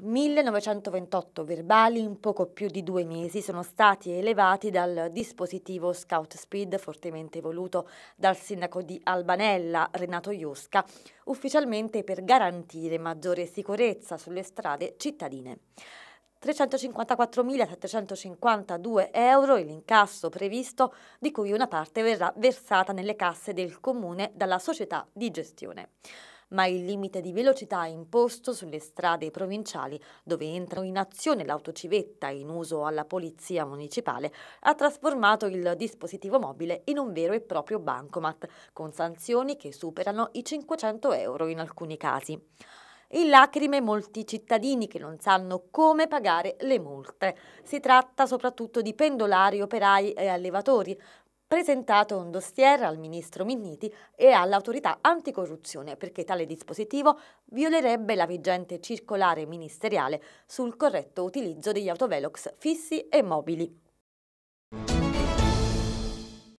1928 verbali in poco più di due mesi sono stati elevati dal dispositivo Scout Speed fortemente voluto dal sindaco di Albanella, Renato Iosca, ufficialmente per garantire maggiore sicurezza sulle strade cittadine. 354.752 euro è l'incasso previsto, di cui una parte verrà versata nelle casse del comune dalla società di gestione ma il limite di velocità imposto sulle strade provinciali, dove entrano in azione l'autocivetta in uso alla polizia municipale, ha trasformato il dispositivo mobile in un vero e proprio bancomat, con sanzioni che superano i 500 euro in alcuni casi. In lacrime molti cittadini che non sanno come pagare le multe. Si tratta soprattutto di pendolari, operai e allevatori, presentato un dossier al ministro Minniti e all'autorità anticorruzione perché tale dispositivo violerebbe la vigente circolare ministeriale sul corretto utilizzo degli autovelox fissi e mobili.